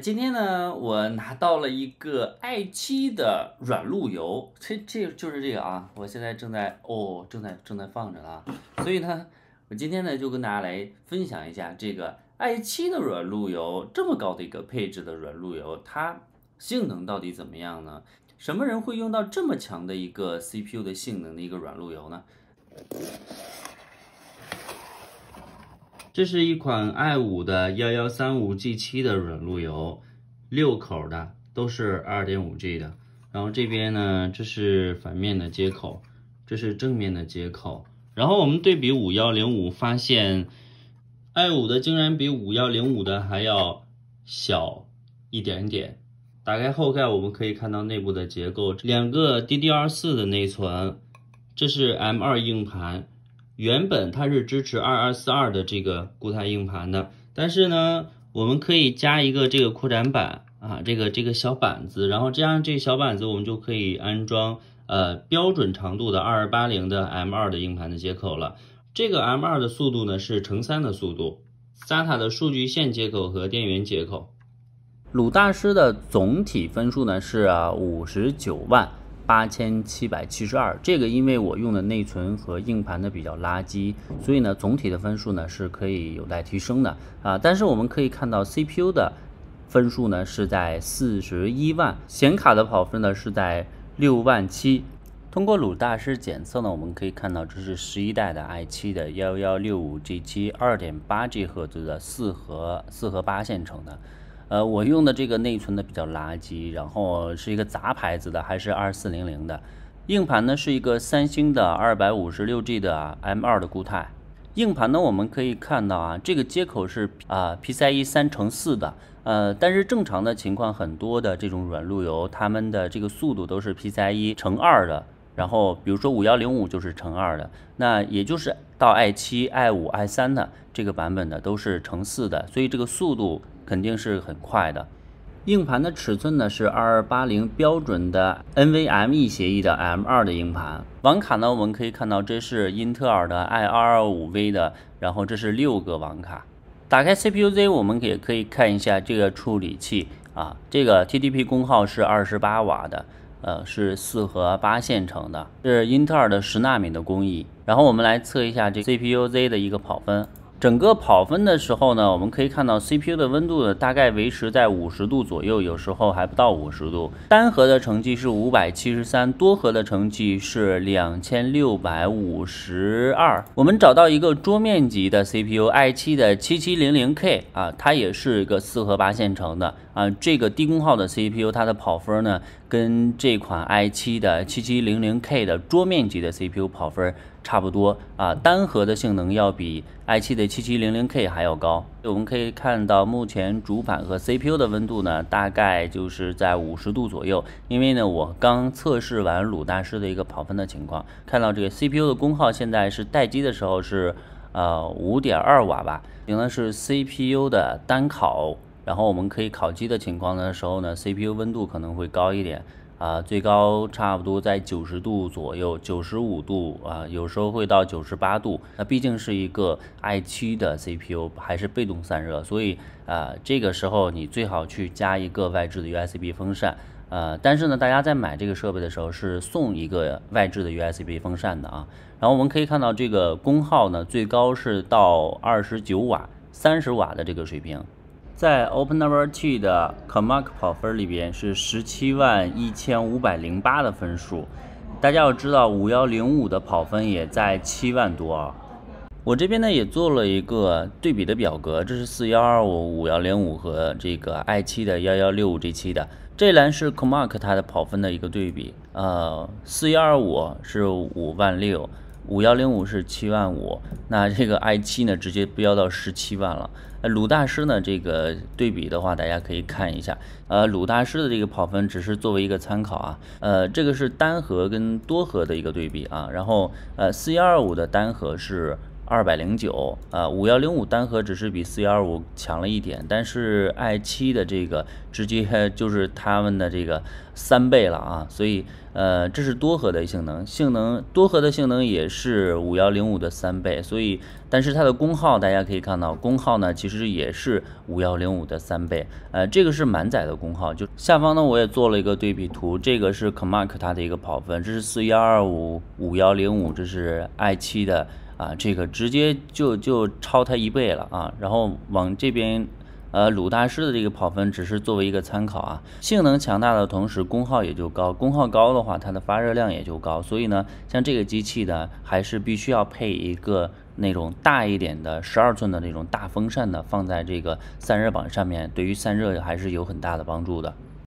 今天呢，我拿到了一个爱七的软路由，这这就是这个啊，我现在正在哦，正在正在放着了。所以呢，我今天呢就跟大家来分享一下这个爱七的软路由，这么高的一个配置的软路由，它性能到底怎么样呢？什么人会用到这么强的一个 CPU 的性能的一个软路由呢？这是一款 i5 的幺幺三五 G 七的软路由，六口的都是二点五 G 的。然后这边呢，这是反面的接口，这是正面的接口。然后我们对比五幺零五，发现 i5 的竟然比五幺零五的还要小一点点。打开后盖，我们可以看到内部的结构，两个 DDR 四的内存，这是 M 二硬盘。原本它是支持二二四二的这个固态硬盘的，但是呢，我们可以加一个这个扩展板啊，这个这个小板子，然后加上这个小板子，我们就可以安装呃标准长度的二二八零的 M 二的硬盘的接口了。这个 M 二的速度呢是乘三的速度。SATA 的数据线接口和电源接口。鲁大师的总体分数呢是五十九万。八千七百七十二，这个因为我用的内存和硬盘的比较垃圾，所以呢，总体的分数呢是可以有待提升的啊。但是我们可以看到，CPU 的分数呢是在四十一万，显卡的跑分呢是在六万七。通过鲁大师检测呢，我们可以看到这是十一代的 i 七的幺幺六五 G 七二点八 G 赫兹的四核四核八线程的。呃，我用的这个内存呢比较垃圾，然后是一个杂牌子的，还是二四零零的。硬盘呢是一个三星的二百五十六 G 的 M 二的固态硬盘呢，我们可以看到啊，这个接口是啊 P C I E 三乘四的，呃，但是正常的情况很多的这种软路由，他们的这个速度都是 P C I E 乘二的，然后比如说五幺零五就是乘二的，那也就是到 i 七、i 五、i 三的这个版本的都是乘四的，所以这个速度。肯定是很快的。硬盘的尺寸呢是二二八零标准的 NVMe 协议的 M2 的硬盘。网卡呢，我们可以看到这是英特尔的 i 二二五 V 的，然后这是六个网卡。打开 CPU-Z，我们也可以看一下这个处理器啊，这个 TDP 功耗是二十八瓦的，呃，是四核八线程的，是英特尔的十纳米的工艺。然后我们来测一下这 CPU-Z 的一个跑分。整个跑分的时候呢，我们可以看到 CPU 的温度呢大概维持在五十度左右，有时候还不到五十度。单核的成绩是五百七十三，多核的成绩是两千六百五十二。我们找到一个桌面级的 CPU，i7 的七七零零 K 啊，它也是一个四核八线程的。啊，这个低功耗的 CPU，它的跑分呢，跟这款 i7 的 7700K 的桌面级的 CPU 跑分差不多啊，单核的性能要比 i7 的 7700K 还要高。我们可以看到，目前主板和 CPU 的温度呢，大概就是在五十度左右。因为呢，我刚测试完鲁大师的一个跑分的情况，看到这个 CPU 的功耗现在是待机的时候是呃五点二瓦吧。用的是 CPU 的单烤。然后我们可以烤鸡的情况的时候呢，CPU 温度可能会高一点啊，最高差不多在九十度左右，九十五度啊，有时候会到九十八度。那毕竟是一个 i7 的 CPU，还是被动散热，所以啊，这个时候你最好去加一个外置的 USB 风扇。呃，但是呢，大家在买这个设备的时候是送一个外置的 USB 风扇的啊。然后我们可以看到这个功耗呢，最高是到二十九瓦、三十瓦的这个水平。在 Open Number Two 的 Commark 跑分里边是十七万一千五百零八的分数，大家要知道五幺零五的跑分也在七万多啊。我这边呢也做了一个对比的表格，这是四幺二五、五幺零五和这个 i7 的幺幺六五这期的，这栏是 Commark 它的跑分的一个对比，呃，四幺二五是五万六。五幺零五是七万五，那这个 i 七呢，直接飙到十七万了。呃，鲁大师呢，这个对比的话，大家可以看一下。呃，鲁大师的这个跑分只是作为一个参考啊。呃，这个是单核跟多核的一个对比啊。然后呃，四幺二五的单核是。二百零九，呃，五幺零五单核只是比四幺二五强了一点，但是 i 七的这个直接 就是他们的这个三倍了啊，所以呃，这是多核的性能，性能多核的性能也是五幺零五的三倍，所以但是它的功耗大家可以看到，功耗呢其实也是五幺零五的三倍，呃，这个是满载的功耗，就下方呢我也做了一个对比图，这个是 c o m m a r 它的一个跑分，这是四幺二五、五幺零五，这是 i 七的。啊，这个直接就就超它一倍了啊！然后往这边，呃，鲁大师的这个跑分只是作为一个参考啊。性能强大的同时，功耗也就高。功耗高的话，它的发热量也就高。所以呢，像这个机器呢，还是必须要配一个那种大一点的十二寸的那种大风扇的，放在这个散热板上面，对于散热还是有很大的帮助的。